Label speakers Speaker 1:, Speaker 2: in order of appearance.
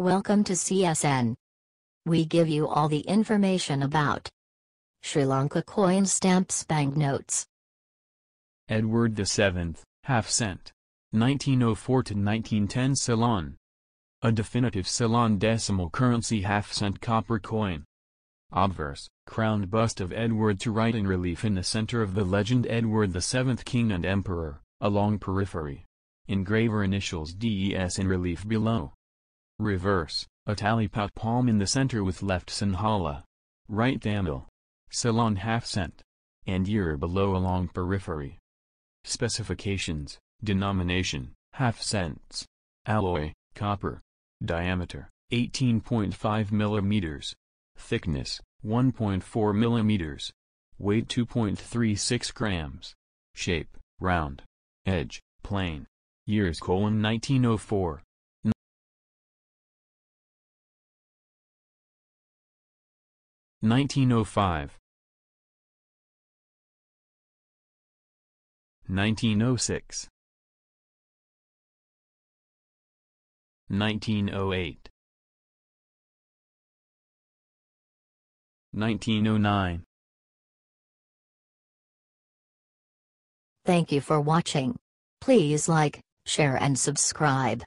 Speaker 1: Welcome to CSN. We give you all the information about Sri Lanka coin stamps banknotes.
Speaker 2: Edward VII, half cent. 1904 to 1910 Ceylon. A definitive Ceylon decimal currency half cent copper coin. Obverse, crowned bust of Edward to right in relief in the center of the legend Edward VII King and Emperor, along periphery. Engraver initials DES in relief below. Reverse, a talipot palm in the center with left Sinhala. Right Tamil. Ceylon half cent. And year below along periphery. Specifications, denomination, half cents. Alloy, copper. Diameter, 18.5 millimeters. Thickness, 1.4 millimeters. Weight 2.36 grams. Shape, round.
Speaker 3: Edge, plain. Years colon 1904. 1905 1906 1908 1909 Thank you for watching. Please like, share and subscribe.